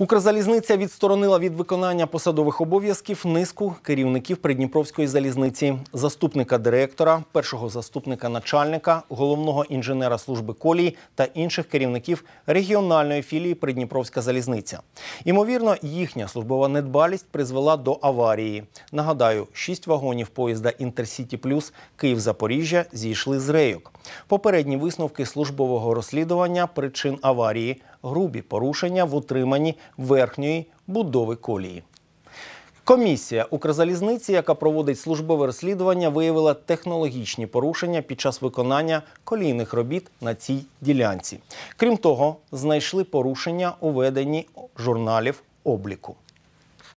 Укрзалізниця відсторонила від виконання посадових обов'язків низку керівників Придніпровської залізниці, заступника директора, першого заступника начальника, головного інженера служби колії та інших керівників регіональної філії Придніпровська залізниця. Імовірно, їхня службова недбалість призвела до аварії. Нагадаю, шість вагонів поїзда Інтерсіті Плюс Київ-Запоріжжя зійшли з рейок. Попередні висновки службового розслідування причин аварії грубі порушення в утриманні верхньої будови колії. Комісія Укрзалізниці, яка проводить службове розслідування, виявила технологічні порушення під час виконання колійних робіт на цій ділянці. Крім того, знайшли порушення у веденні журналів обліку.